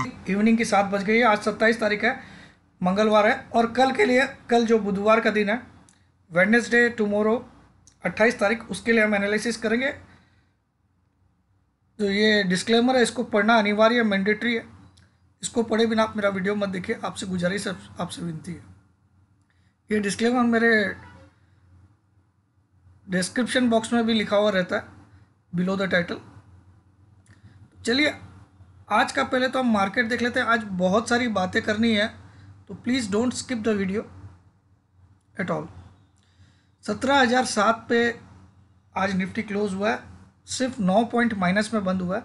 Evening की सात बज गई है आज सत्ताईस तारीख है मंगलवार है और कल के लिए कल जो बुधवार का दिन है वेडनेसडे टुमोरो अट्ठाईस तारीख उसके लिए हम एनालिसिस करेंगे जो तो ये डिस्क्लेमर है इसको पढ़ना अनिवार्य है मैंडेटरी है इसको पढ़े बिना आप मेरा वीडियो मत देखिए आपसे गुजारिश आपसे विनती है ये डिस्क्लेमर मेरे डिस्क्रिप्शन बॉक्स में भी लिखा हुआ रहता है बिलो द टाइटल चलिए आज का पहले तो हम मार्केट देख लेते हैं आज बहुत सारी बातें करनी है तो please don't skip the video at all सत्रह हज़ार सात पे आज निफ्टी क्लोज़ हुआ है सिर्फ नौ पॉइंट माइनस में बंद हुआ है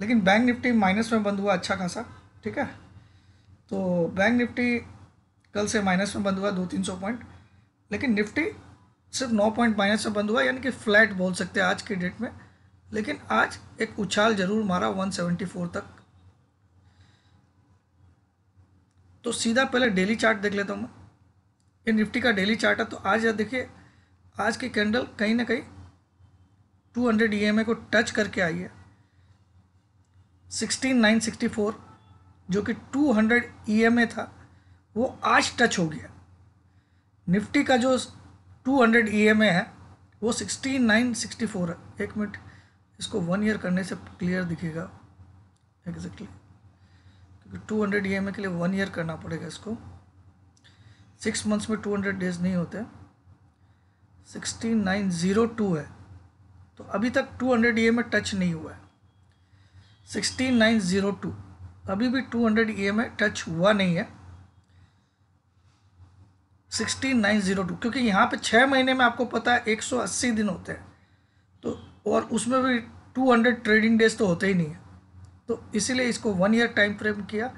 लेकिन बैंक निफ्टी माइनस में बंद हुआ अच्छा खासा ठीक है तो बैंक निफ्टी कल से माइनस में बंद हुआ दो तीन सौ पॉइंट लेकिन निफ्टी सिर्फ नौ पॉइंट माइनस में बंद हुआ यानी कि फ्लैट बोल सकते हैं आज के डेट में लेकिन आज एक उछाल जरूर मारा 174 तक तो सीधा पहले डेली चार्ट देख लेता हूँ मैं ये निफ्टी का डेली चार्ट है तो आज देखिए आज की कैंडल कहीं ना कहीं 200 हंड्रेड ई e को टच करके आई है 16964 जो कि 200 हंड्रेड ई e था वो आज टच हो गया निफ्टी का जो 200 हंड्रेड ई e है वो 16964 है एक मिनट इसको वन ईयर करने से क्लियर दिखेगा एग्जैक्टली क्योंकि टू हंड्रेड ई के लिए वन ईयर करना पड़ेगा इसको सिक्स मंथ्स में टू हंड्रेड डेज नहीं होते सिक्सटी नाइन ज़ीरो टू है तो अभी तक टू हंड्रेड ई में टच नहीं हुआ है सिक्सटीन नाइन ज़ीरो टू अभी भी टू हंड्रेड ई में टच हुआ नहीं है सिक्सटीन नाइन ज़ीरो टू क्योंकि यहाँ पे छः महीने में आपको पता है एक सौ अस्सी दिन होते हैं और उसमें भी 200 ट्रेडिंग डेज तो होते ही नहीं है तो इसीलिए इसको वन ईयर टाइम फ्रेम किया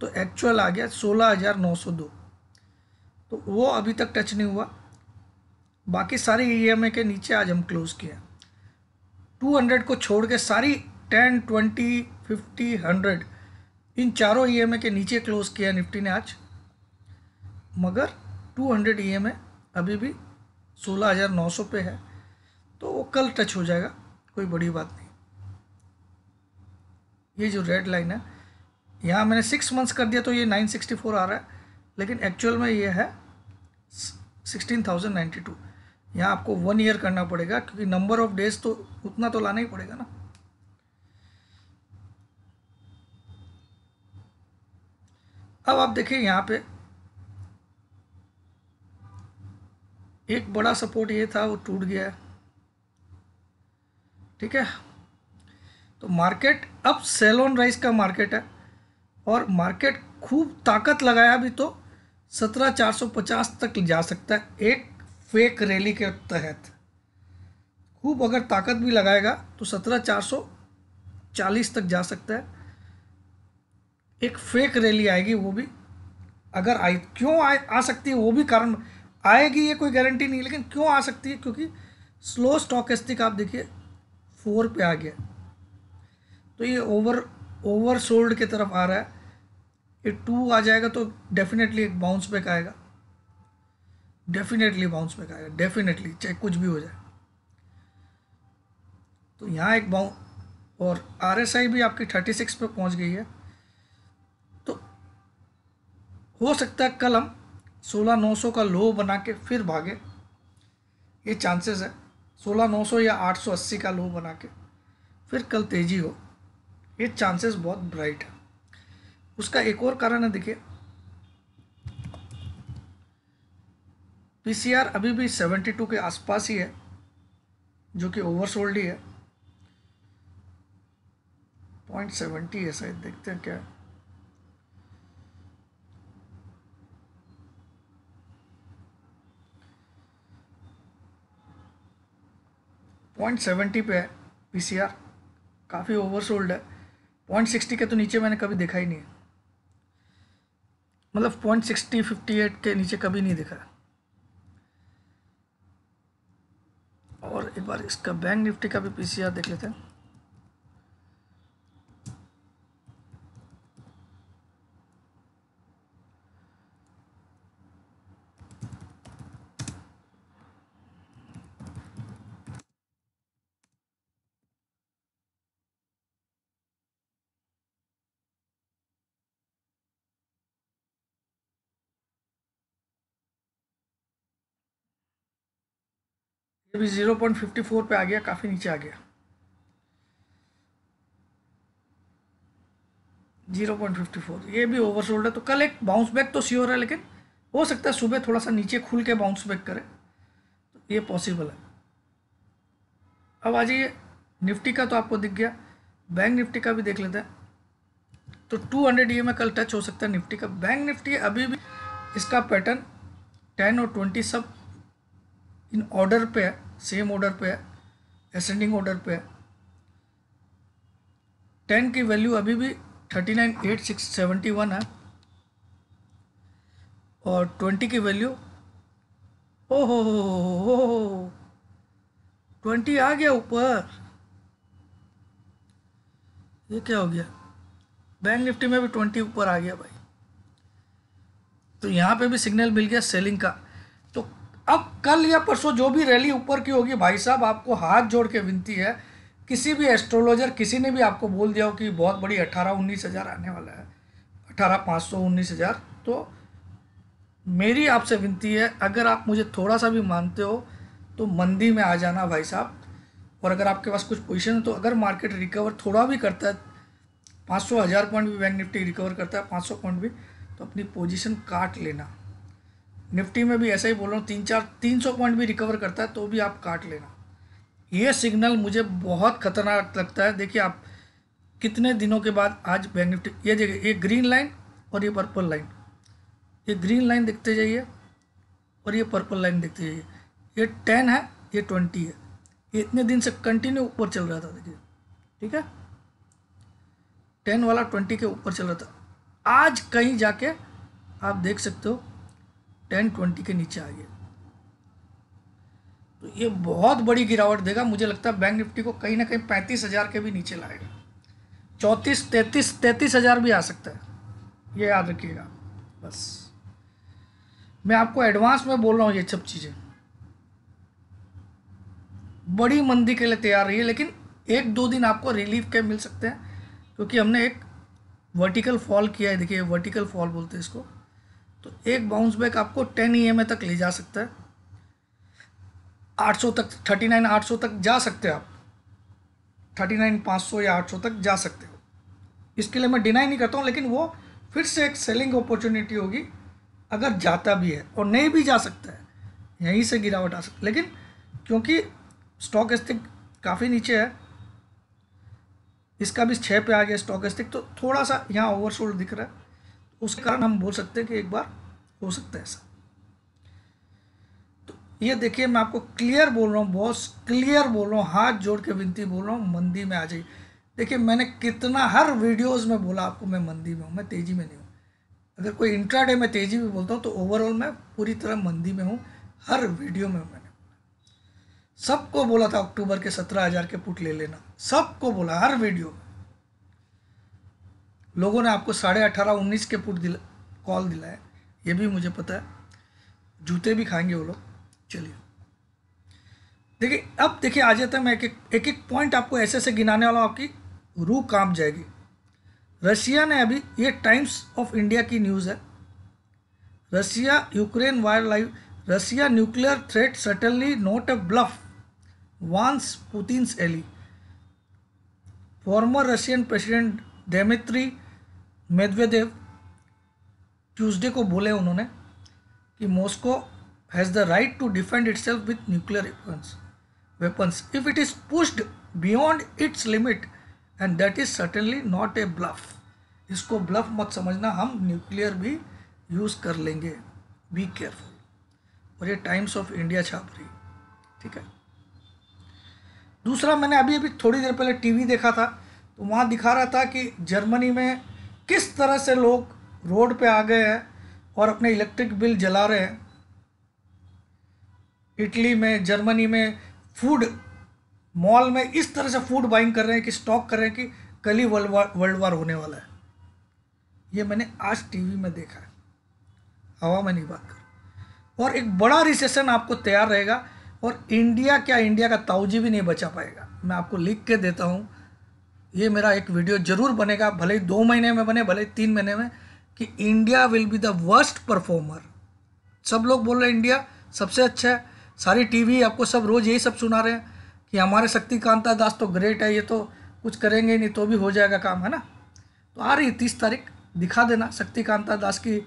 तो एक्चुअल आ गया सोलह हज़ार नौ सौ दो तो वो अभी तक टच नहीं हुआ बाकी सारी ई e के नीचे आज हम क्लोज़ किए टू हंड्रेड को छोड़ के सारी टेन ट्वेंटी फिफ्टी हंड्रेड इन चारों ई e के नीचे क्लोज़ किया निफ्टी ने आज मगर टू हंड्रेड ई अभी भी सोलह हज़ार नौ सौ पे है तो वो कल टच हो जाएगा कोई बड़ी बात नहीं ये जो रेड लाइन है यहाँ मैंने सिक्स मंथ्स कर दिया तो ये नाइन सिक्सटी फोर आ रहा है लेकिन एक्चुअल में ये है सिक्सटीन थाउजेंड नाइन्टी टू यहाँ आपको वन ईयर करना पड़ेगा क्योंकि नंबर ऑफ डेज तो उतना तो लाना ही पड़ेगा ना अब आप देखिए यहाँ पे एक बड़ा सपोर्ट ये था वो टूट गया है ठीक है तो मार्केट अब सेलोन राइस का मार्केट है और मार्केट खूब ताकत लगाया भी तो सत्रह चार सौ पचास तक जा सकता है एक फेक रैली के तहत खूब अगर ताकत भी लगाएगा तो सत्रह चार सौ चालीस तक जा सकता है एक फेक रैली आएगी वो भी अगर आई क्यों आ, आ सकती है वो भी कारण आएगी ये कोई गारंटी नहीं लेकिन क्यों आ सकती है क्योंकि स्लो स्टॉक स्टिक आप देखिए फोर पे आ गया तो ये ओवर ओवर सोल्ड की तरफ आ रहा है ये टू आ जाएगा तो डेफिनेटली एक बाउंस बैक आएगा डेफिनेटली बाउंस बैक आएगा डेफिनेटली चाहे कुछ भी हो जाए तो यहाँ एक बाउंस और आर एस आई भी आपकी थर्टी सिक्स पर पहुँच गई है तो हो सकता है कल हम सोलह नौ सौ का लो बना के फिर भागे ये चांसेस है सोलह नौ सौ या आठ सौ अस्सी का लो बना के फिर कल तेजी हो ये चांसेस बहुत ब्राइट है उसका एक और कारण है देखिए पीसीआर अभी भी सेवेंटी टू के आसपास ही है जो कि ओवरसोल्ड ही है पॉइंट सेवेंटी है शायद देखते हैं क्या है पॉइंट सेवेंटी पे है पी सी आर काफ़ी ओवरसोल्ड है पॉइंट सिक्सटी के तो नीचे मैंने कभी देखा ही नहीं है मतलब पॉइंट सिक्सटी फिफ्टी एट के नीचे कभी नहीं देखा और एक बार इसका बैंक निफ्टी का भी पी सी आर देख लेते हैं अभी ज़ीरो पॉइंट फिफ्टी फोर पे आ गया काफ़ी नीचे आ गया जीरो पॉइंट फिफ्टी फोर ये भी ओवरसोल्ड है तो कल एक बाउंस बैक तो सियोर है लेकिन हो सकता है सुबह थोड़ा सा नीचे खुल के बाउंस बैक करे तो ये पॉसिबल है अब आ जाइए निफ्टी का तो आपको दिख गया बैंक निफ्टी का भी देख लेते हैं तो 200 हंड्रेड ई में कल टच हो सकता है निफ्टी का बैंक निफ्टी अभी भी इसका पैटर्न 10 और 20 सब इन ऑर्डर पे है सेम ऑर्डर पे है असेंडिंग ऑर्डर पे है टेन की वैल्यू अभी भी thirty nine eight six seventy one है और ट्वेंटी की वैल्यू ओ हो हो ट्वेंटी आ गया ऊपर ये क्या हो गया बैंक निफ्टी में भी ट्वेंटी ऊपर आ गया भाई तो यहाँ पे भी सिग्नल मिल गया सेलिंग का अब कल या परसों जो भी रैली ऊपर की होगी भाई साहब आपको हाथ जोड़ के विनती है किसी भी एस्ट्रोलॉजर किसी ने भी आपको बोल दिया हो कि बहुत बड़ी अट्ठारह उन्नीस हज़ार आने वाला है अट्ठारह पाँच सौ उन्नीस हज़ार तो मेरी आपसे विनती है अगर आप मुझे थोड़ा सा भी मानते हो तो मंदी में आ जाना भाई साहब और अगर आपके पास कुछ पोजिशन है तो अगर मार्केट रिकवर थोड़ा भी करता है पाँच सौ हज़ार पॉइंट भी बैंक निफ्टी रिकवर करता है पाँच सौ पॉइंट भी तो अपनी पोजिशन काट लेना निफ्टी में भी ऐसा ही बोल रहा हूँ तीन चार तीन सौ पॉइंट भी रिकवर करता है तो भी आप काट लेना ये सिग्नल मुझे बहुत खतरनाक लगता है देखिए आप कितने दिनों के बाद आज बैंक निफ्टी ये देखिए ये ग्रीन लाइन और ये पर्पल लाइन ये ग्रीन लाइन देखते जाइए और ये पर्पल लाइन देखते जाइए ये टेन है ये ट्वेंटी है ये इतने दिन से कंटिन्यू ऊपर चल रहा था देखिए ठीक है टेन वाला ट्वेंटी के ऊपर चल रहा था आज कहीं जाके आप देख सकते हो टेन ट्वेंटी के नीचे आ गया तो ये बहुत बड़ी गिरावट देगा मुझे लगता है बैंक निफ्टी को कहीं ना कहीं पैंतीस हज़ार के भी नीचे लाएगा चौंतीस तैतीस तैतीस हज़ार भी आ सकता है ये याद रखिएगा बस मैं आपको एडवांस में बोल रहा हूँ ये सब चीज़ें बड़ी मंदी के लिए तैयार रही है लेकिन एक दो दिन आपको रिलीफ के मिल सकते हैं क्योंकि हमने एक वर्टिकल फॉल किया है देखिए वर्टिकल फॉल बोलते हैं इसको तो एक बाउंस बैक आपको टेन ई e तक ले जा सकता है 800 तक 39 800 तक जा सकते हैं आप 39 500 या 800 तक जा सकते हो इसके लिए मैं डिनाई नहीं करता हूँ लेकिन वो फिर से एक सेलिंग अपॉर्चुनिटी होगी अगर जाता भी है और नहीं भी जा सकता है यहीं से गिरावट आ सकती लेकिन क्योंकि स्टॉक स्टिक काफ़ी नीचे है इसका भी छः पे आ गया स्टॉक स्टिक तो थोड़ा सा यहाँ ओवरशोल्ड दिख रहा है उस कारण हम बोल सकते हैं कि एक बार हो सकता है ऐसा तो ये देखिए मैं आपको क्लियर बोल रहा हूँ बॉस क्लियर बोल रहा हूँ हाथ जोड़ के विनती बोल रहा हूँ मंदी में आ जाइए देखिए मैंने कितना हर वीडियोज में बोला आपको मैं मंदी में हूँ मैं तेज़ी में नहीं हूँ अगर कोई इंट्राडे में तेज़ी में बोलता हूँ तो ओवरऑल मैं पूरी तरह मंदी में हूँ हर वीडियो में मैंने सबको बोला था अक्टूबर के सत्रह हज़ार के पुट ले लेना सबको बोला हर वीडियो में लोगों ने आपको साढ़े अठारह उन्नीस के फुट दिला कॉल दिलाया ये भी मुझे पता है जूते भी खाएंगे वो लोग चलिए देखिए अब देखिए आ जाता है मैं एक एक एक पॉइंट आपको ऐसे ऐसे गिनाने वाला हूँ आपकी रूह कांप जाएगी रशिया ने अभी ये टाइम्स ऑफ इंडिया की न्यूज़ है Russia Ukraine wild life Russia nuclear threat certainly not a bluff warns Putin's ally former Russian president Dmitry Medvedev Tuesday को बोले उन्होंने कि Moscow has the right to defend itself with nuclear weapons weapons if it is pushed beyond its limit and that is certainly not a bluff इसको bluff मत समझना हम nuclear भी use कर लेंगे बी केयरफुल और ये Times of India छाप रही ठीक है दूसरा मैंने अभी अभी थोड़ी देर पहले टीवी देखा था तो वहाँ दिखा रहा था कि जर्मनी में किस तरह से लोग रोड पे आ गए हैं और अपने इलेक्ट्रिक बिल जला रहे हैं इटली में जर्मनी में फूड मॉल में इस तरह से फूड बाइंग कर रहे हैं कि स्टॉक कर रहे हैं कि कल ही वर्ल्ड वार वर्ल्ड वार होने वाला है ये मैंने आज टीवी में देखा है हवा में नहीं बात कर और एक बड़ा रिसेशन आपको तैयार रहेगा और इंडिया क्या इंडिया का ताऊजी भी नहीं बचा पाएगा मैं आपको लिख के देता हूँ ये मेरा एक वीडियो जरूर बनेगा भले ही दो महीने में बने भले ही तीन महीने में कि India will be the worst performer सब लोग बोल रहे हैं इंडिया सबसे अच्छा है सारी टीवी आपको सब रोज़ यही सब सुना रहे हैं कि हमारे शक्तिकांता दास तो ग्रेट है ये तो कुछ करेंगे ही नहीं तो भी हो जाएगा काम है ना तो आ रही तीस तारीख दिखा देना शक्तिकांता दास की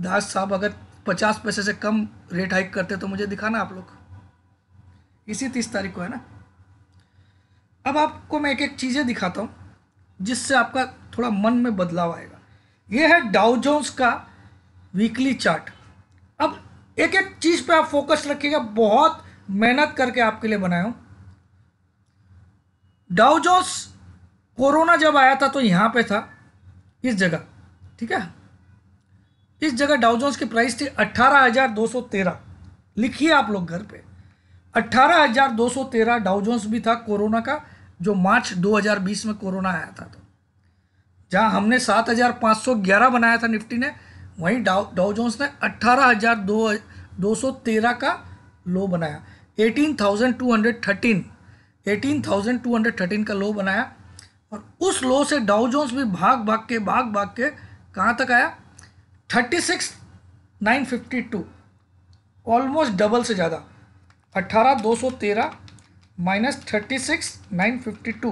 दास साहब अगर पचास पैसे से कम रेट हाइक करते तो मुझे दिखाना आप लोग इसी तीस तारीख को है ना अब आपको मैं एक एक चीज़ें दिखाता हूँ जिससे आपका थोड़ा मन में बदलाव आएगा ये है डाउजोन्स का वीकली चार्ट अब एक एक चीज़ पे आप फोकस रखिएगा बहुत मेहनत करके आपके लिए बनाया हूँ डाउ कोरोना जब आया था तो यहाँ पे था इस जगह ठीक है इस जगह डाउ की प्राइस थी अट्ठारह हज़ार दो सौ तेरह लिखिए आप लोग घर पे अट्ठारह हज़ार दो सौ तेरह भी था कोरोना का जो मार्च 2020 में कोरोना आया था तो जहां हमने 7,511 बनाया था निफ्टी ने वहीं डाउ डाउ जोन्स ने 18,213 का लो बनाया 18,213 18,213 का लो बनाया और उस लो से डाउ जोन्स भी भाग भाग के भाग भाग के कहाँ तक आया 36,952 ऑलमोस्ट डबल से ज़्यादा तेरह minus thirty six nine fifty two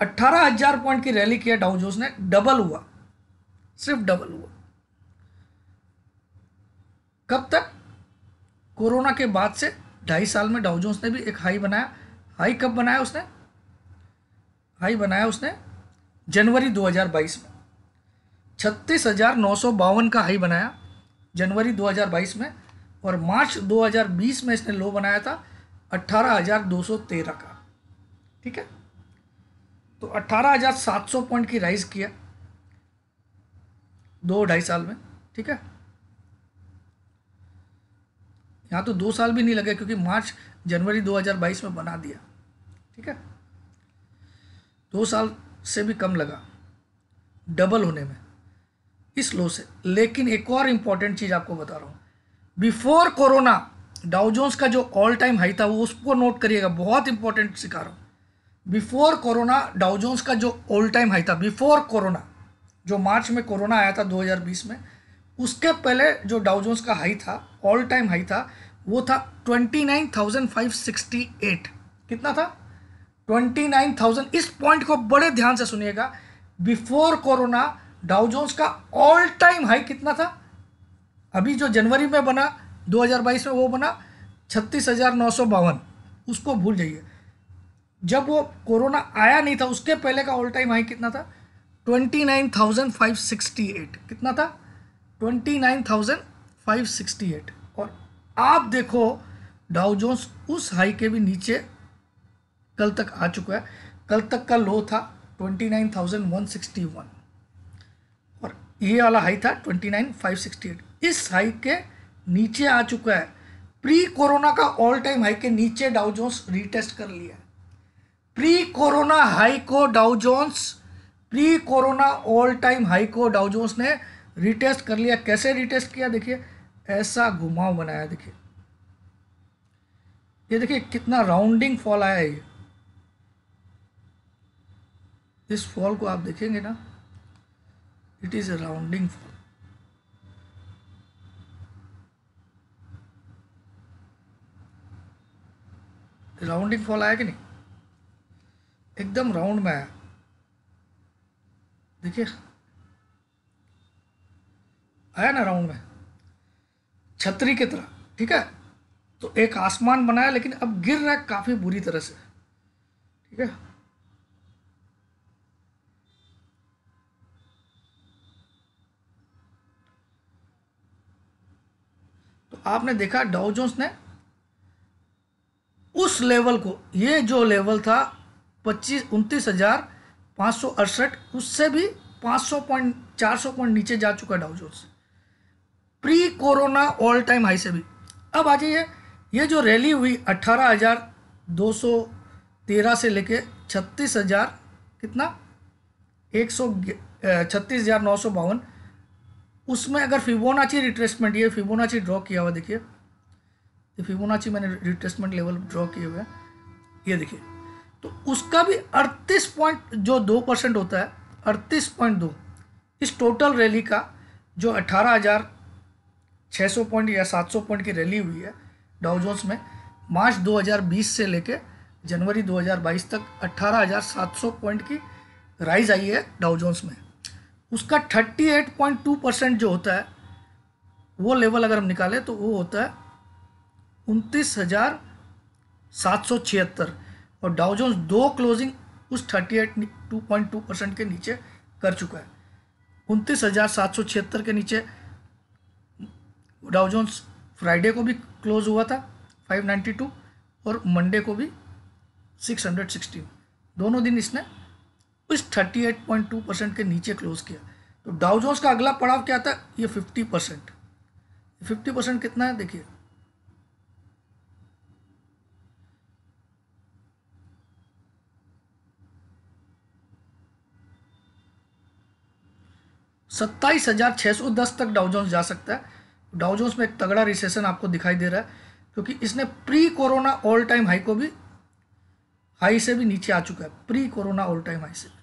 अट्ठारह हज़ार पॉइंट की रैली किया डाउजोस ने डबल हुआ सिर्फ डबल हुआ कब तक कोरोना के बाद से ढाई साल में डाउजोस ने भी एक हाई बनाया हाई कब बनाया उसने हाई बनाया उसने जनवरी 2022 में छत्तीस हज़ार नौ सौ बावन का हाई बनाया जनवरी 2022 में और मार्च 2020 में इसने लो बनाया था 18,213 का ठीक है तो 18,700 पॉइंट की राइज किया दो ढाई साल में ठीक है यहां तो दो साल भी नहीं लगे क्योंकि मार्च जनवरी 2022 में बना दिया ठीक है दो साल से भी कम लगा डबल होने में इस लो से लेकिन एक और इंपॉर्टेंट चीज़ आपको बता रहा हूं बिफोर कोरोना डाउजोन्स का जो ऑल टाइम हाई था वो उसको नोट करिएगा बहुत इंपॉर्टेंट सिखा रहा हूँ बिफोर कोरोना डाउजोन्स का जो ऑल टाइम हाई था बिफोर कोरोना जो मार्च में कोरोना आया था 2020 में उसके पहले जो डाउजोन्स का हाई था ऑल टाइम हाई था वो था 29,568 कितना था 29,000 इस पॉइंट को बड़े ध्यान से सुनिएगा बिफोर कोरोना डाउजोन्स का ऑल टाइम हाई कितना था अभी जो जनवरी में बना 2022 में वो बना छत्तीस हज़ार नौ सौ बावन उसको भूल जाइए जब वो कोरोना आया नहीं था उसके पहले का ऑल टाइम हाई कितना था twenty nine thousand five sixty eight कितना था twenty nine thousand five sixty eight और आप देखो डाउ उस हाई के भी नीचे कल तक आ चुका है कल तक का लो था twenty nine thousand one sixty one और ये वाला हाई था twenty nine five sixty eight इस हाई के नीचे आ चुका है प्री कोरोना का ऑल टाइम हाई के नीचे डाउ जोन्स रीटेस्ट कर लिया प्री कोरोना हाई को Dow Jones pre corona all time high को डाउ जोन्स ने रिटेस्ट कर लिया कैसे रिटेस्ट किया देखिए ऐसा घुमाव बनाया देखिए ये देखिए कितना राउंडिंग फॉल आया है ये इस फॉल को आप देखेंगे ना it is a rounding fall rounding fall आया कि नहीं एकदम राउंड में आया देखिए आया ना राउंड में छतरी की तरह ठीक है तो एक आसमान बनाया लेकिन अब गिर रहा है काफ़ी बुरी तरह से ठीक है तो आपने देखा डाउ ने उस लेवल को ये जो लेवल था पच्चीस उनतीस हज़ार पाँच सौ अड़सठ उससे भी पाँच सौ पॉइंट चार सौ पॉइंट नीचे जा चुका Dow Jones pre corona all time high से भी अब आ जाइए ये जो रैली हुई अट्ठारह हज़ार दो सौ तेरह से लेके छत्तीस हज़ार कितना एक सौ छत्तीस हज़ार नौ सौ बावन उसमें अगर फिबोनाची रिट्रेसमेंट ये फिबोनाची ड्रॉ किया हुआ देखिए ये फिबोनाची मैंने रिट्रेसमेंट लेवल ड्रॉ किए हुए हैं ये देखिए तो उसका भी अड़तीस पॉइंट जो दो परसेंट होता है अड़तीस पॉइंट दो इस टोटल रैली का जो अट्ठारह हज़ार छः सौ पॉइंट या सात सौ पॉइंट की रैली हुई है डाउजोन्स में मार्च 2020 से लेकर जनवरी 2022 तक 18,700 पॉइंट की राइज आई है डाउजोन्स में उसका 38.2 परसेंट जो होता है वो लेवल अगर हम निकालें तो वो होता है उनतीस हज़ार सात सौ छिहत्तर और डाउजोन्स दो क्लोजिंग उस thirty eight two point two percent के नीचे कर चुका है उनतीस हज़ार सात सौ छिहत्तर के नीचे डाउजोन्स फ्राइडे को भी क्लोज हुआ था फाइव नाइन्टी टू और मंडे को भी सिक्स हंड्रेड सिक्सटी दोनों दिन इसने उस thirty eight point two percent के नीचे क्लोज किया तो डाउजोन्स का अगला पड़ाव क्या था ये फिफ्टी परसेंट फिफ्टी परसेंट कितना है देखिए सत्ताईस हज़ार छः सौ दस तक डाउजोन्स जा सकता है डाउजोन्स में एक तगड़ा रिसेशन आपको दिखाई दे रहा है क्योंकि इसने pre corona all time high को भी हाई से भी नीचे आ चुका है pre corona all time high से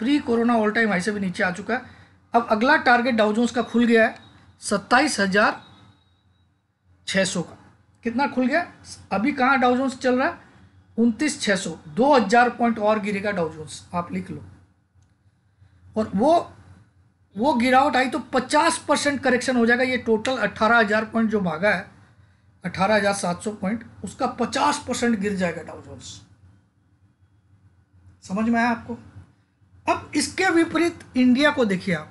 pre corona all time high से भी नीचे आ चुका है अब अगला टारगेट डाउजोन्स का खुल गया है सत्ताईस हज़ार छः सौ का कितना खुल गया अभी कहाँ डाउजोन्स चल रहा है उनतीस छः सौ दो हज़ार पॉइंट और गिरेगा डाउजोन्स आप लिख लो और वो वो गिरावट आई तो पचास परसेंट करेक्शन हो जाएगा ये टोटल अट्ठारह हज़ार पॉइंट जो भागा है अट्ठारह हज़ार सात सौ पॉइंट उसका पचास परसेंट गिर जाएगा डाउजोन्स समझ में आया आपको इसके विपरीत इंडिया को देखिए आप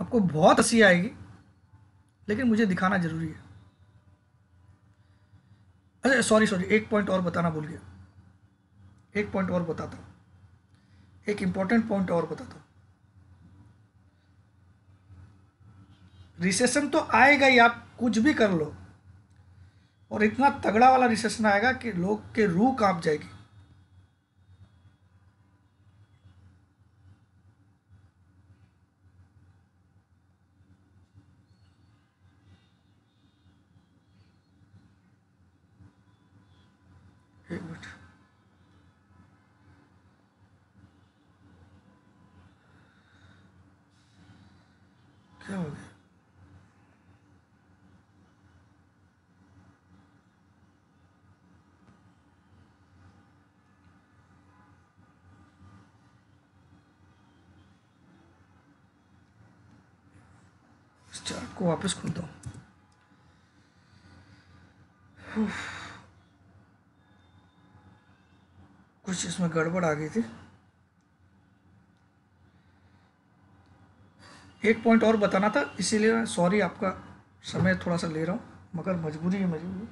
आपको बहुत हंसी आएगी लेकिन मुझे दिखाना जरूरी है अच्छा सॉरी सॉरी एक पॉइंट और बताना भूल गया एक पॉइंट और बताता हूँ एक इंपॉर्टेंट पॉइंट और बताता हूँ रिसेशन तो आएगा ही आप कुछ भी कर लो और इतना तगड़ा वाला रिसेशन आएगा कि लोग के रूह कांप जाएगी चार्ट को वापस खोलता हूँ कुछ इसमें गड़बड़ आ गई थी एक पॉइंट और बताना था इसीलिए सॉरी आपका समय थोड़ा सा ले रहा हूँ मगर मजबूरी है मजबूरी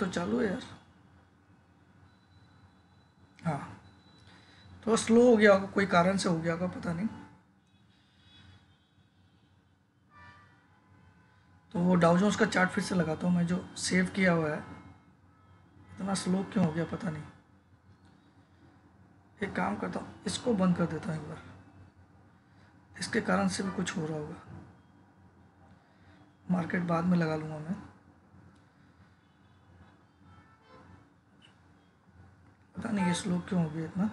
तो चालू है यार हाँ तो स्लो हो गया होगा कोई कारण से हो गया होगा पता नहीं तो वो डाउजोन्स का चार्ट फिर से लगाता हूँ मैं जो सेव किया हुआ है इतना स्लो क्यों हो गया पता नहीं एक काम करता हूँ इसको बंद कर देता हूँ एक बार इसके कारण से भी कुछ हो रहा होगा मार्केट बाद में लगा लूँगा मैं पता नहीं ये स्लो क्यों हो गया इतना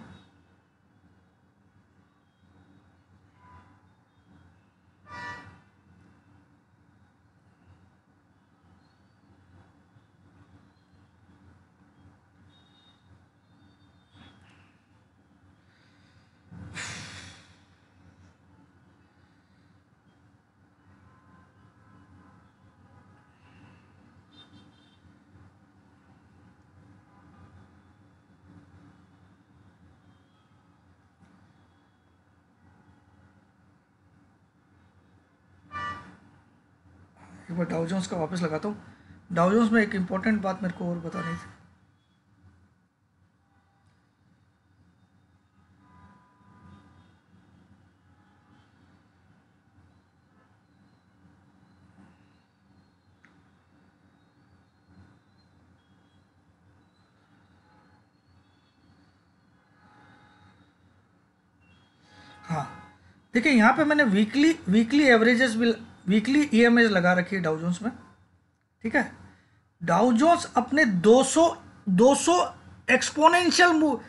मैं डाउजोन्स का वापस लगाता हूँ डाउजोन्स में एक इम्पॉर्टेंट बात मेरे को और बतानी थी हाँ देखिए यहाँ पे मैंने वीकली वीकली एवरेजेस भी वीकली ईएमएस e लगा रखी है डाउजोन्स में ठीक है डाउजोन्स अपने 200 200 exponential move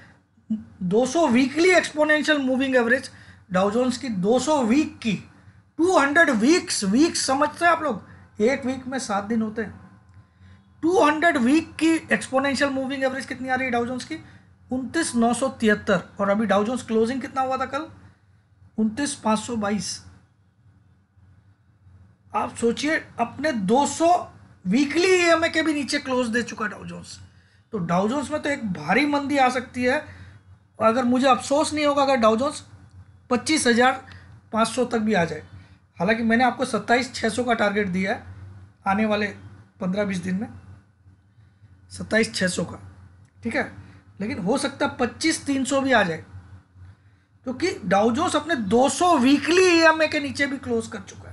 200 weekly exponential moving average Dow Jones की 200 वीक की 200 वीक्स वीक्स समझते हैं आप लोग एक वीक में सात दिन होते हैं 200 वीक की एक्सपोनेंशियल मूविंग एवरेज कितनी आ रही है डाउजोन्स की उनतीस नौ सौ तिहत्तर और अभी डाउजोन्स क्लोजिंग कितना हुआ था कल उनतीस पाँच सौ बाईस आप सोचिए अपने 200 वीकली ईएमए के भी नीचे क्लोज दे चुका डाउ जोन्स तो डाउ जोन्स में तो एक भारी मंदी आ सकती है अगर मुझे अफसोस नहीं होगा अगर डाउ जोन्स पच्चीस हज़ार पाँच सौ तक भी आ जाए हालांकि मैंने आपको सत्ताईस छः सौ का टारगेट दिया है आने वाले पंद्रह बीस दिन में सत्ताईस छः सौ का ठीक है लेकिन हो सकता है पच्चीस तीन सौ भी आ जाए क्योंकि डाउजोस अपने सौ वीकली ई के नीचे भी क्लोज कर चुका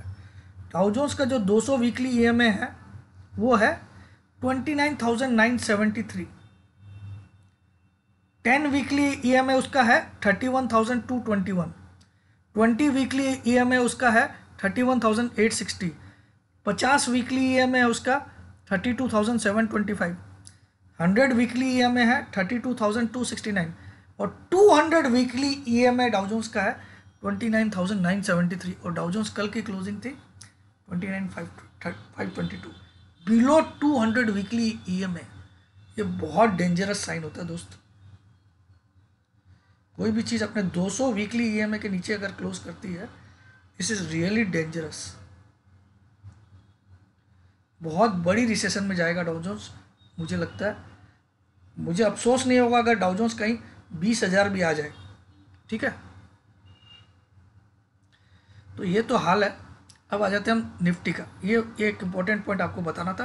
डाउजोन्स का जो 200 वीकली ईएमए है वो है 29,973 10 वीकली ईएमए उसका है 31,221 20 वीकली ईएमए उसका है 31,860 50 वीकली ईएमए उसका 32,725 100 वीकली ईएमए है 32,269 और 200 वीकली ईएमए डाउजोन्स का है 29,973 और डाउजोन्स कल की क्लोजिंग थी twenty nine five five twenty two below two hundred weekly E M A ये बहुत डेंजरस साइन होता है दोस्त कोई भी चीज़ अपने 200 वीकली ई के नीचे अगर क्लोज करती है दिस इज़ रियली डेंजरस बहुत बड़ी रिसेशन में जाएगा डाउजोन्स मुझे लगता है मुझे अफसोस नहीं होगा अगर डाउजोन्स कहीं बीस हज़ार भी आ जाए ठीक है तो ये तो हाल है अब आ जाते हैं हम निफ्टी का ये एक इम्पॉर्टेंट पॉइंट आपको बताना था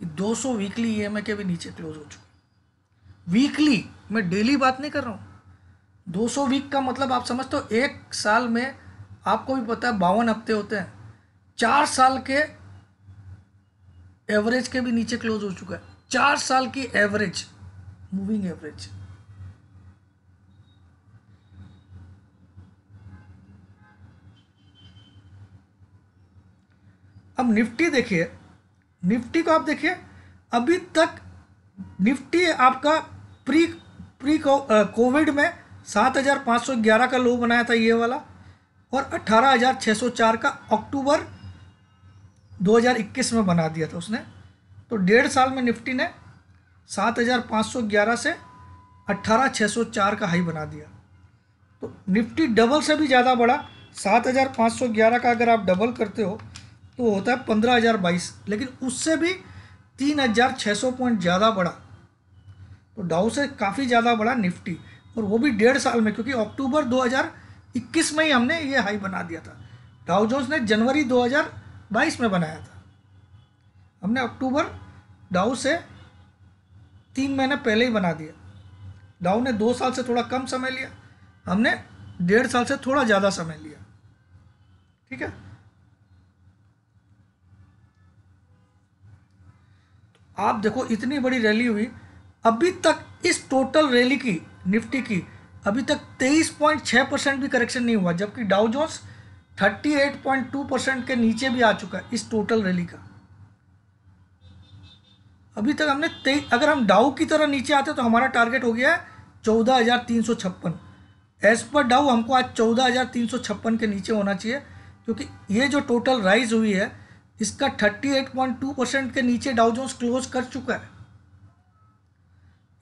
कि 200 वीकली ई के भी नीचे क्लोज हो चुके वीकली मैं डेली बात नहीं कर रहा हूँ 200 वीक का मतलब आप समझते हो एक साल में आपको भी पता है बावन हफ्ते होते हैं चार साल के एवरेज के भी नीचे क्लोज हो चुका है चार साल की एवरेज मूविंग एवरेज अब निफ्टी देखिए निफ्टी को आप देखिए अभी तक निफ्टी आपका प्री प्री कोविड में सात हज़ार पाँच सौ ग्यारह का लो बनाया था ये वाला और अट्ठारह हज़ार छः सौ चार का अक्टूबर 2021 में बना दिया था उसने तो डेढ़ साल में निफ्टी ने सात हज़ार पाँच सौ ग्यारह से अट्ठारह छः सौ चार का हाई बना दिया तो निफ्टी डबल से भी ज़्यादा बढ़ा सात हज़ार पाँच सौ ग्यारह का अगर आप डबल करते हो तो वो होता है पंद्रह हज़ार बाईस लेकिन उससे भी तीन हज़ार छः सौ पॉइंट ज़्यादा बढ़ा तो डाउ से काफ़ी ज़्यादा बढ़ा निफ्टी और वो भी डेढ़ साल में क्योंकि अक्टूबर 2021 में ही हमने ये हाई बना दिया था डाउ जोन्स ने जनवरी 2022 में बनाया था हमने अक्टूबर डाउ से तीन महीने पहले ही बना दिया डाउ ने दो साल से थोड़ा कम समय लिया हमने डेढ़ साल से थोड़ा ज़्यादा समय लिया ठीक है आप देखो इतनी बड़ी रैली हुई अभी तक इस टोटल रैली की निफ्टी की अभी तक 23.6 परसेंट भी करेक्शन नहीं हुआ जबकि डाउ जोन्स 38.2 परसेंट के नीचे भी आ चुका है इस टोटल रैली का अभी तक हमने तेई अगर हम डाउ की तरह नीचे आते तो हमारा टारगेट हो गया है चौदह हज़ार तीन सौ छप्पन एज पर डाउ हमको आज चौदह हज़ार तीन सौ छप्पन के नीचे होना चाहिए क्योंकि ये जो टोटल राइज हुई है इसका 38.2 परसेंट के नीचे डाउजोन्स क्लोज कर चुका है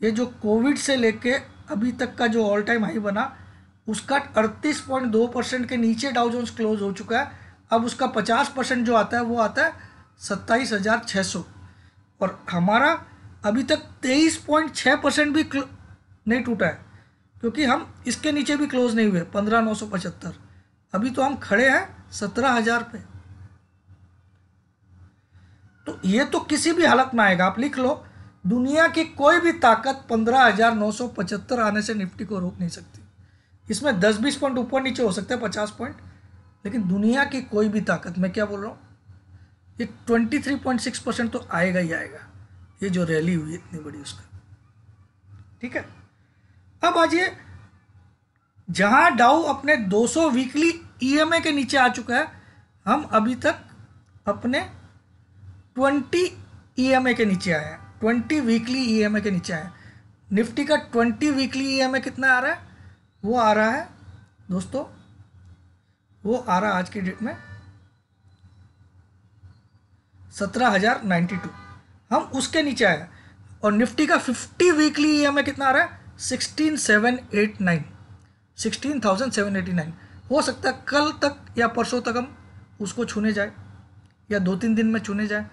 ये जो कोविड से लेके अभी तक का जो ऑल टाइम हाई बना उसका 38.2 परसेंट के नीचे डाउजोन्स क्लोज हो चुका है अब उसका 50 परसेंट जो आता है वो आता है सत्ताईस हज़ार छः सौ और हमारा अभी तक 23.6 परसेंट भी नहीं टूटा है क्योंकि हम इसके नीचे भी क्लोज नहीं हुए पंद्रह नौ सौ पचहत्तर अभी तो हम खड़े हैं सत्रह हज़ार पे तो ये तो किसी भी हालत में आएगा आप लिख लो दुनिया की कोई भी ताकत 15,975 आने से निफ्टी को रोक नहीं सकती इसमें 10 बीस पॉइंट ऊपर नीचे हो सकते हैं पचास पॉइंट लेकिन दुनिया की कोई भी ताकत मैं क्या बोल रहा हूँ ये 23.6 परसेंट तो आएगा ही आएगा ये जो रैली हुई इतनी बड़ी उसका ठीक है अब आज ये जहाँ डाउ अपने 200 वीकली ईएमए के नीचे आ चुका है हम अभी तक अपने ट्वेंटी ई e के नीचे आया है ट्वेंटी वीकली ई e के नीचे आया है निफ्टी का ट्वेंटी वीकली ई e कितना आ रहा है वो आ रहा है दोस्तों वो आ रहा आज की डेट में सत्रह हज़ार नाइन्टी टू हम उसके नीचे आए और निफ्टी का फिफ्टी वीकली ई एम कितना आ रहा है sixteen seven eight nine sixteen thousand seven eighty nine हो सकता है कल तक या परसों तक हम उसको छूने जाए या दो तीन दिन में छूने जाए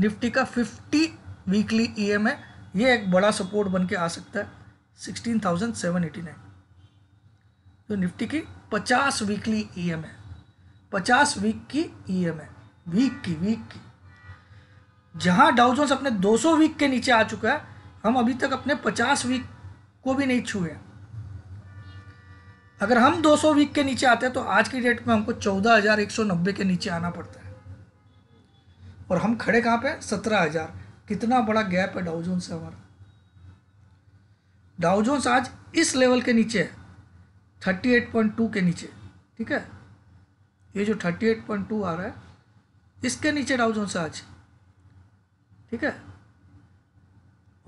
निफ्टी का 50 वीकली ईएम e है ये एक बड़ा सपोर्ट बन के आ सकता है 16,789 तो निफ्टी की 50 वीकली ईएम है 50 वीक की ईएम e है वीक की वीक की जहां डाउजोन्स अपने 200 वीक के नीचे आ चुका है हम अभी तक अपने 50 वीक को भी नहीं छुए हैं अगर हम 200 वीक के नीचे आते हैं तो आज की डेट में हमको 14,190 के नीचे आना पड़ता है और हम खड़े कहाँ पे सत्रह हज़ार कितना बड़ा गैप है डाउजोन से हमारा डाउजोन्स आज इस लेवल के नीचे है थर्टी एट पॉइंट टू के नीचे ठीक है ये जो थर्टी एट पॉइंट टू आ रहा है इसके नीचे डाउजोन्स आज ठीक है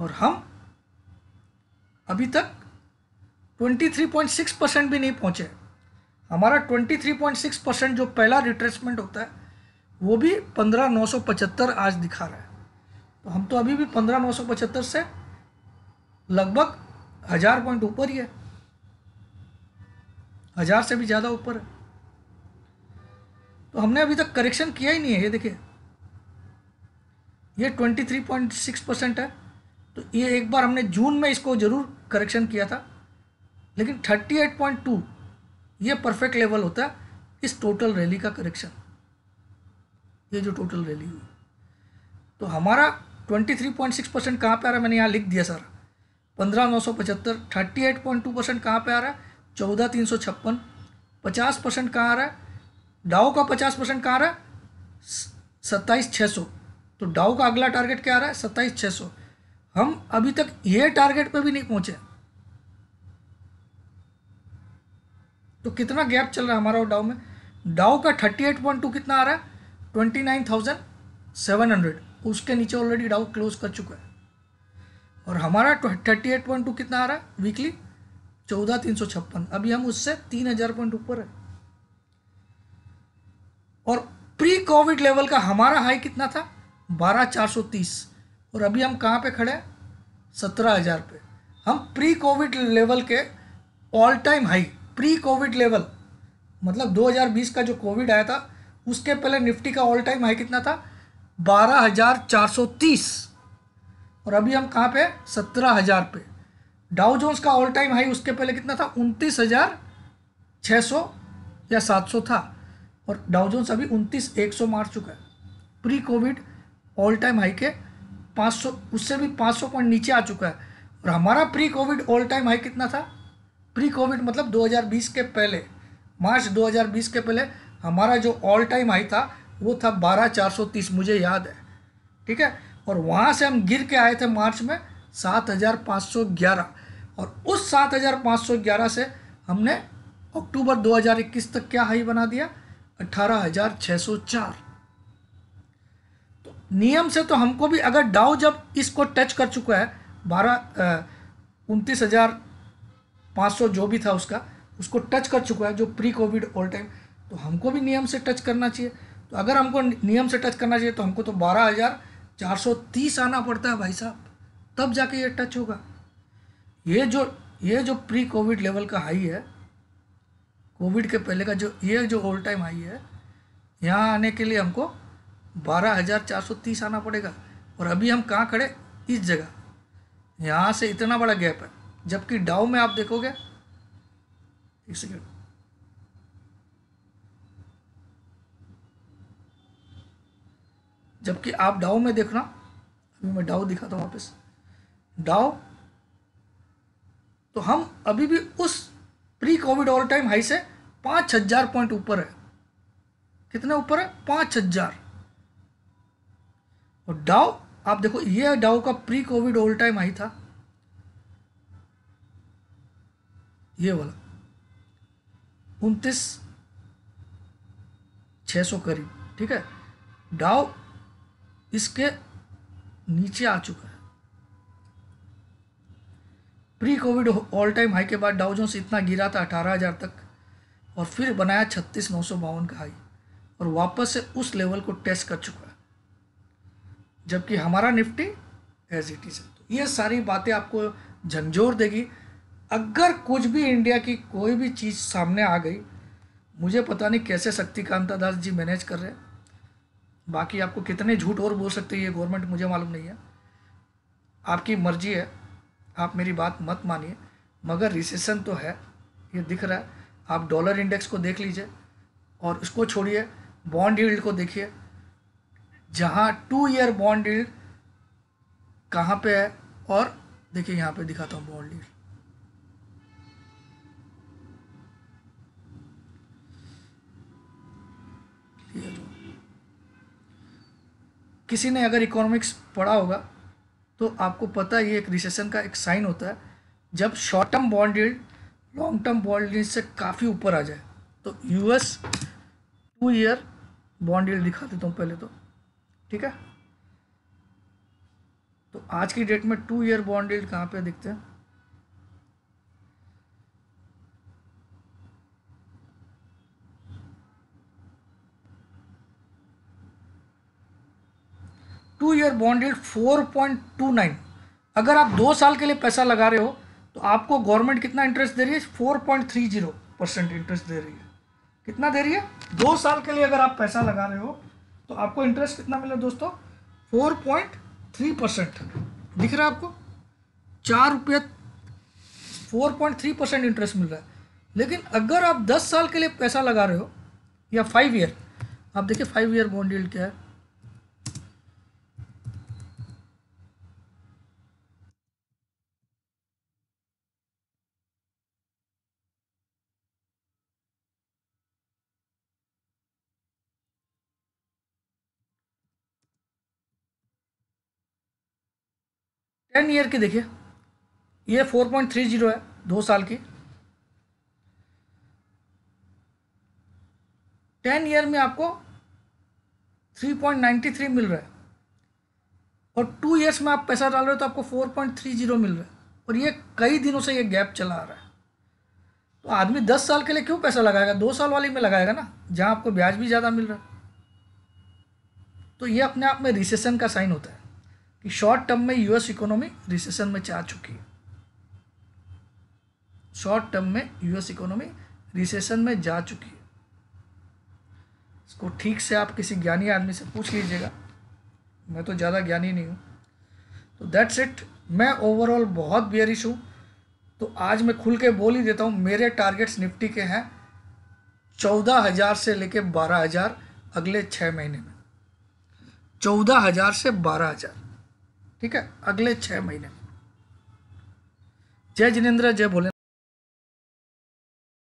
और हम अभी तक twenty three point six percent भी नहीं पहुंचे हमारा twenty three point six percent जो पहला रिट्रेसमेंट होता है वो भी पंद्रह नौ सौ पचहत्तर आज दिखा रहा है तो हम तो अभी भी पंद्रह नौ सौ पचहत्तर से लगभग हज़ार पॉइंट ऊपर ही है हज़ार से भी ज़्यादा ऊपर है तो हमने अभी तक करेक्शन किया ही नहीं है ये देखिए ये twenty three point six percent है तो ये एक बार हमने जून में इसको ज़रूर करेक्शन किया था लेकिन थर्टी एट पॉइंट टू ये परफेक्ट लेवल होता है इस टोटल रैली का करेक्शन ये जो टोटल रैली हुई तो हमारा 23.6 परसेंट कहाँ पर आ रहा है मैंने यहाँ लिख दिया सर पंद्रह नौ सौ पचहत्तर thirty eight point two percent कहाँ पर आ रहा है चौदह तीन सौ छप्पन पचास परसेंट कहाँ आ रहा है डाओ का पचास परसेंट कहाँ आ रहा है सत्ताईस छः सौ तो डाओ का अगला टारगेट क्या आ रहा है सत्ताईस छः सौ हम अभी तक ये टारगेट पर भी नहीं पहुंचे तो कितना गैप चल रहा है हमारा डाओ में डाओ का थर्टी एट पॉइंट टू कितना आ रहा है twenty nine thousand seven hundred उसके नीचे ऑलरेडी डाउट क्लोज कर चुका है और हमारा थर्टी एट पॉइंट टू कितना आ रहा है वीकली चौदह तीन सौ छप्पन अभी हम उससे तीन हजार पॉइंट ऊपर है और प्री कोविड लेवल का हमारा हाई कितना था बारह चार सौ तीस और अभी हम कहाँ पे खड़े हैं सत्रह हज़ार पे हम प्री कोविड लेवल के all time high pre covid level मतलब 2020 का जो कोविड आया था उसके पहले निफ्टी का ऑल टाइम हाई कितना था बारह हज़ार चार सौ तीस और अभी हम कहाँ पे सत्रह हज़ार पे डाउ जोन्स का ऑल टाइम हाई उसके पहले कितना था उनतीस हज़ार छः सौ या सात सौ था और डाउ जोन्स अभी उनतीस एक सौ मार चुका है pre covid all time high के पाँच सौ उससे भी पाँच सौ पॉइंट नीचे आ चुका है और हमारा pre covid all time high कितना था प्री कोविड मतलब 2020 के पहले मार्च 2020 के पहले हमारा जो ऑल टाइम हाई था वो था बारह चार सौ तीस मुझे याद है ठीक है और वहाँ से हम गिर के आए थे मार्च में सात हज़ार पाँच सौ ग्यारह और उस सात हज़ार पाँच सौ ग्यारह से हमने अक्टूबर दो हज़ार इक्कीस तक क्या हाई बना दिया अट्ठारह हज़ार छः सौ चार तो नियम से तो हमको भी अगर डाउ जब इसको टच कर चुका है बारह उनतीस हज़ार पाँच सौ जो भी था उसका उसको टच कर चुका है जो प्री कोविड ऑल टाइम तो हमको भी नियम से टच करना चाहिए तो अगर हमको नियम से टच करना चाहिए तो हमको तो बारह हज़ार चार सौ तीस आना पड़ता है भाई साहब तब जाके ये टच होगा ये जो ये जो प्री कोविड लेवल का हाई है कोविड के पहले का जो ये जो ऑल टाइम हाई है यहाँ आने के लिए हमको बारह हज़ार चार सौ तीस आना पड़ेगा और अभी हम कहाँ खड़े इस जगह यहाँ से इतना बड़ा गैप है जबकि डाउ में आप देखोगे एक सेकेंड जबकि आप डाउ में देखना अभी मैं डाउ दिखाता हूँ वापस डाउ तो हम अभी भी उस pre covid all time high से पाँच हजार पॉइंट ऊपर है कितने ऊपर है पाँच हजार और डाउ आप देखो ये डाउ का pre covid all time high था ये वाला उनतीस छः सौ करीब ठीक है डाउ इसके नीचे आ चुका है pre covid all time high के बाद डाउजों से इतना गिरा था अठारह हज़ार तक और फिर बनाया छत्तीस नौ सौ बावन का हाई और वापस से उस लेवल को टेस्ट कर चुका है जबकि हमारा निफ्टी एज इट इज़ तो ये सारी बातें आपको झंझोर देगी अगर कुछ भी इंडिया की कोई भी चीज़ सामने आ गई मुझे पता नहीं कैसे शक्तिकांता दास जी मैनेज कर रहे हैं बाकी आपको कितने झूठ और बोल सकते हैं ये गवर्नमेंट मुझे मालूम नहीं है आपकी मर्जी है आप मेरी बात मत मानिए मगर रिसेशन तो है ये दिख रहा है आप डॉलर इंडेक्स को देख लीजिए और उसको छोड़िए बॉन्ड यील्ड को देखिए जहाँ टू ईयर बॉन्ड यील्ड कहाँ पे है और देखिए यहाँ पे दिखाता हूँ बॉन्ड यील्ड Yeah. किसी ने अगर इकोनॉमिक्स पढ़ा होगा तो आपको पता ही एक रिसेशन का एक साइन होता है जब short term bond yield long term bond yield से काफ़ी ऊपर आ जाए तो US two year bond yield दिखा देता हूँ पहले तो ठीक है तो आज की डेट में टू ईयर बॉन्ड यील्ड कहाँ पे दिखते हैं bond rate four point two nine अगर आप दो साल के लिए पैसा लगा रहे हो तो आपको गवर्नमेंट कितना इंटरेस्ट दे रही है four point three zero percent interest दे रही है कितना दे रही है दो साल के लिए अगर आप पैसा लगा रहे हो तो आपको इंटरेस्ट कितना मिला दोस्तों फोर पॉइंट थ्री परसेंट दिख रहा है आपको चार रुपये four point three percent interest मिल रहा है लेकिन अगर आप दस साल के लिए पैसा लगा रहे हो या फाइव ईयर आप देखिए फाइव ईयर बॉन्ड यील्ड क्या है टेन ईयर की देखिए ये फोर पॉइंट थ्री जीरो है दो साल की टेन ईयर में आपको थ्री पॉइंट नाइन्टी थ्री मिल रहा है और टू ईयर्स में आप पैसा डाल रहे हो तो आपको फोर पॉइंट थ्री जीरो मिल रहा है और ये कई दिनों से ये गैप चला आ रहा है तो आदमी दस साल के लिए क्यों पैसा लगाएगा दो साल वाली में लगाएगा ना जहाँ आपको ब्याज भी ज़्यादा मिल रहा है तो ये अपने आप में रिसेशन का साइन होता है कि शॉर्ट टर्म में यूएस इकोनॉमी रिसेशन में जा चुकी है शॉर्ट टर्म में यूएस इकोनॉमी रिसेशन में जा चुकी है इसको ठीक से आप किसी ज्ञानी आदमी से पूछ लीजिएगा मैं तो ज़्यादा ज्ञानी नहीं हूँ तो दैट्स इट मैं ओवरऑल बहुत बियरिश हूँ तो आज मैं खुल के बोल ही देता हूँ मेरे टारगेट्स निफ्टी के हैं चौदह हज़ार से लेके बारह हज़ार अगले छः महीने में चौदह हज़ार से बारह हज़ार ठीक है अगले छः महीने जय जिनेन्द्र जय भोले